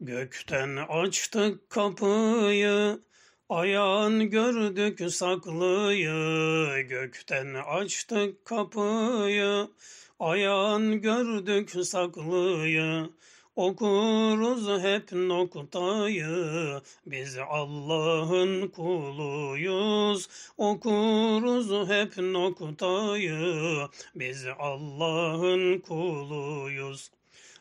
Gökten açtık kapıyı, ayağın gördük saklıyı. Gökten açtık kapıyı, ayağın gördük saklıyı. Okuruz hep noktayı, biz Allah'ın kuluyuz. Okuruz hep noktayı, biz Allah'ın kuluyuz.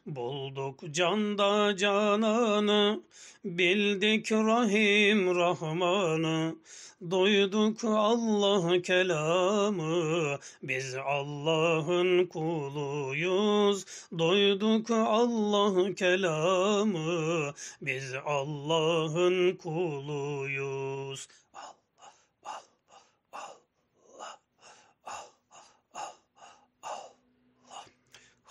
Bulduk canda cananı, bildik Rahim Rahman'ı, duyduk Allah kelamı, biz Allah'ın kuluyuz. Duyduk Allah kelamı, biz Allah'ın kuluyuz.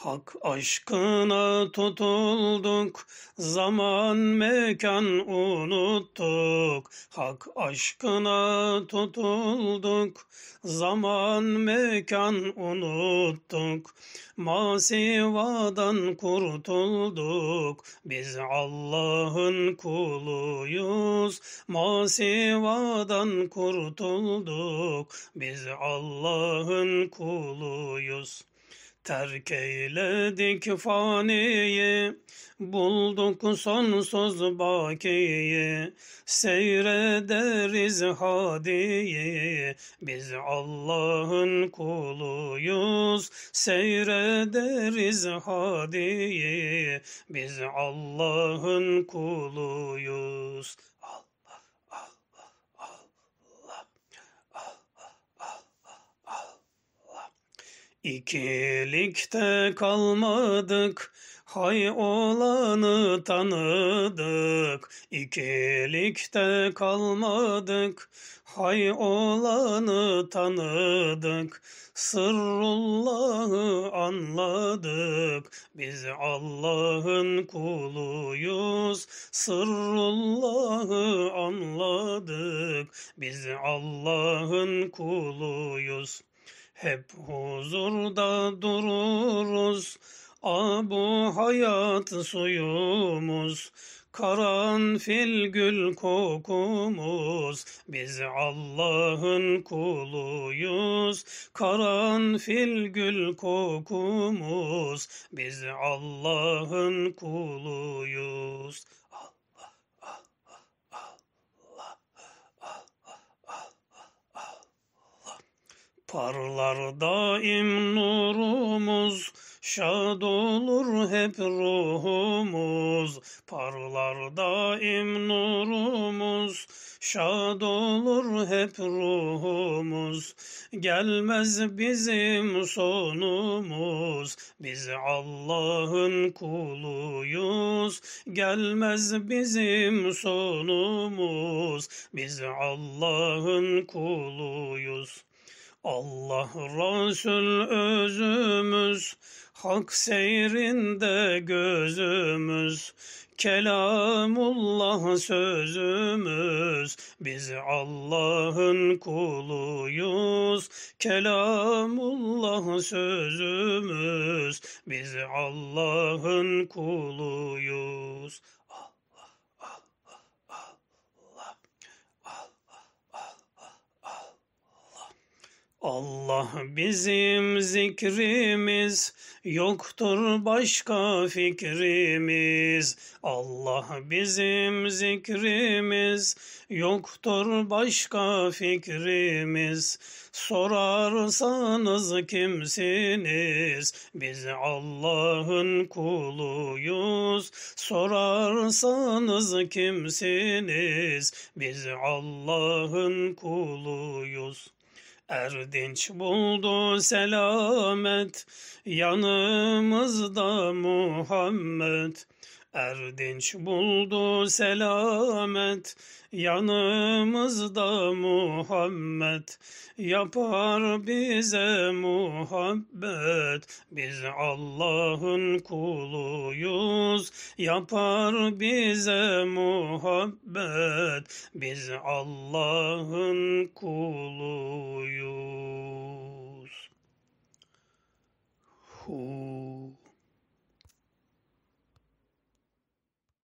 Hak aşkına tutulduk, zaman mekan unuttuk. Hak aşkına tutulduk, zaman mekan unuttuk. Masivadan kurtulduk, biz Allah'ın kuluyuz. Masivadan kurtulduk, biz Allah'ın kuluyuz. Terk eyledik faniyi, bulduk sonsuz bakiyi, seyrederiz hadiyi. Biz Allah'ın kuluyuz, seyrederiz hadiyi. Biz Allah'ın kuluyuz. İkilikte kalmadık, hay olanı tanıdık. İkilikte kalmadık, hay olanı tanıdık. Sırrullah'ı anladık, biz Allah'ın kuluyuz. Sırrullah'ı anladık, biz Allah'ın kuluyuz. Hep huzurda dururuz, abu hayat suyumuz, karanfil gül kokumuz, biz Allah'ın kuluyuz. Karanfil gül kokumuz, biz Allah'ın kuluyuz. Parlar daim nurumuz, şad olur hep ruhumuz. Parlar daim nurumuz, şad olur hep ruhumuz. Gelmez bizim sonumuz, biz Allah'ın kuluyuz. Gelmez bizim sonumuz, biz Allah'ın kuluyuz. Allah Resul özümüz, hak seyrinde gözümüz, kelamullah sözümüz, biz Allah'ın kuluyuz. Kelamullah sözümüz, biz Allah'ın kuluyuz. Allah bizim zikrimiz, yoktur başka fikrimiz. Allah bizim zikrimiz, yoktur başka fikrimiz. Sorarsanız kimsiniz? Biz Allah'ın kuluyuz. Sorarsanız kimsiniz? Biz Allah'ın kuluyuz. Erdinç buldu selamet, yanımızda Muhammed. Erdinç buldu selamet, yanımızda Muhammed. Yapar bize muhabbet, biz Allah'ın kuluyuz. Yapar bize muhabbet, biz Allah'ın kuluyuz.